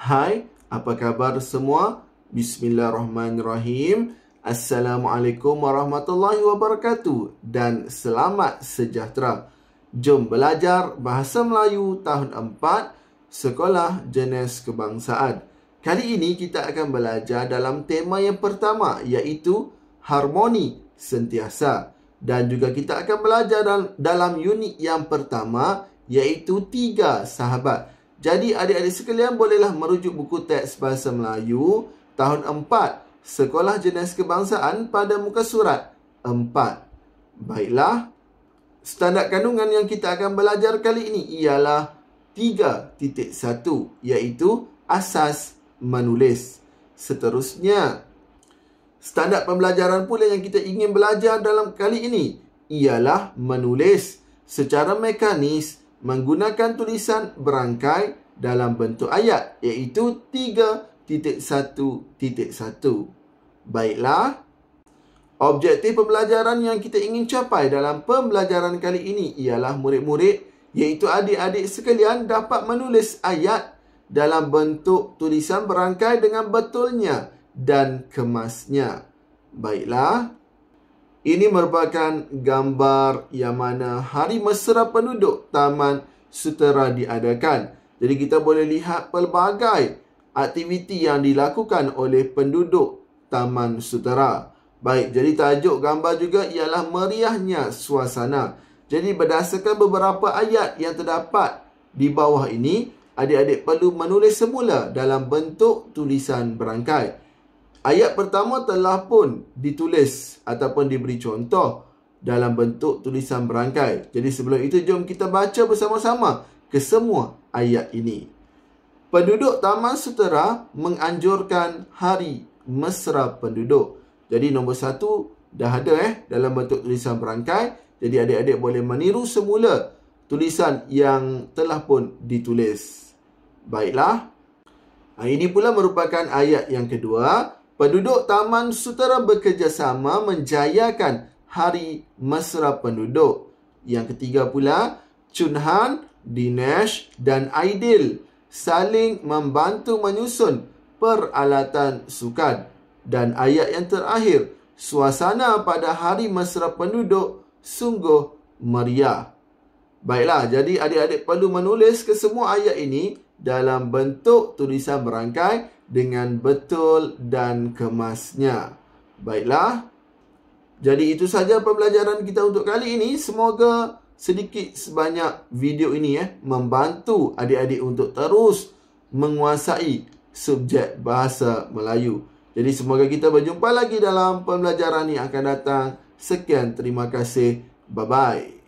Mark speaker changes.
Speaker 1: Hai, apa khabar semua? Bismillahirrahmanirrahim. Assalamualaikum warahmatullahi wabarakatuh dan selamat sejahtera. Jom belajar Bahasa Melayu tahun 4 Sekolah Jenis Kebangsaan. Kali ini kita akan belajar dalam tema yang pertama iaitu harmoni sentiasa dan juga kita akan belajar dalam unit yang pertama iaitu tiga sahabat. Jadi adik-adik sekalian bolehlah merujuk buku teks Bahasa Melayu tahun 4 Sekolah Jenis Kebangsaan pada muka surat 4. Baiklah, standar kandungan yang kita akan belajar kali ini ialah 3.1 iaitu asas menulis. Seterusnya, standar pembelajaran pula yang kita ingin belajar dalam kali ini ialah menulis secara mekanis menggunakan tulisan berangkai dalam bentuk ayat iaitu 3.1.1. Baiklah, objektif pembelajaran yang kita ingin capai dalam pembelajaran kali ini ialah murid-murid iaitu adik-adik sekalian dapat menulis ayat dalam bentuk tulisan berangkai dengan betulnya dan kemasnya. Baiklah, ini merupakan gambar yang mana hari mesra penduduk Taman Sutera diadakan. Jadi kita boleh lihat pelbagai aktiviti yang dilakukan oleh penduduk Taman Sutera. Baik, jadi tajuk gambar juga ialah meriahnya suasana. Jadi berdasarkan beberapa ayat yang terdapat di bawah ini, adik-adik perlu menulis semula dalam bentuk tulisan berangkai. Ayat pertama telah pun ditulis ataupun diberi contoh dalam bentuk tulisan berangkai. Jadi sebelum itu jom kita baca bersama-sama kesemua ayat ini. Penduduk Taman Sutera menganjurkan hari mesra penduduk. Jadi nombor satu dah ada eh dalam bentuk tulisan berangkai. Jadi adik-adik boleh meniru semula tulisan yang telah pun ditulis. Baiklah. Ini pula merupakan ayat yang kedua. kedua. Penduduk Taman Sutera bekerjasama menjayakan Hari Mesra Penduduk. Yang ketiga pula, Chun Han, Dinesh dan Aidil saling membantu menyusun peralatan sukan. Dan ayat yang terakhir, suasana pada Hari Mesra Penduduk sungguh meriah. Baiklah, jadi adik-adik perlu menulis kesemua ayat ini dalam bentuk tulisan berangkai dengan betul dan kemasnya. Baiklah. Jadi itu saja pembelajaran kita untuk kali ini. Semoga sedikit sebanyak video ini eh membantu adik-adik untuk terus menguasai subjek bahasa Melayu. Jadi semoga kita berjumpa lagi dalam pembelajaran yang akan datang. Sekian, terima kasih. Bye-bye.